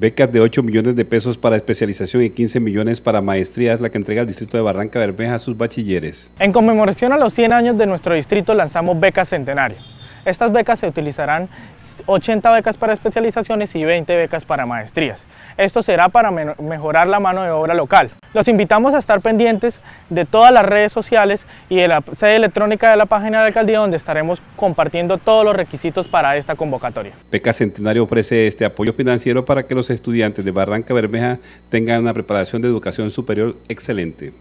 becas de 8 millones de pesos para especialización y 15 millones para maestrías, es la que entrega el Distrito de Barranca Bermeja a sus bachilleres. En conmemoración a los 100 años de nuestro distrito lanzamos Becas Centenario estas becas se utilizarán 80 becas para especializaciones y 20 becas para maestrías. Esto será para mejorar la mano de obra local. Los invitamos a estar pendientes de todas las redes sociales y de la sede electrónica de la página de la alcaldía donde estaremos compartiendo todos los requisitos para esta convocatoria. Beca Centenario ofrece este apoyo financiero para que los estudiantes de Barranca Bermeja tengan una preparación de educación superior excelente.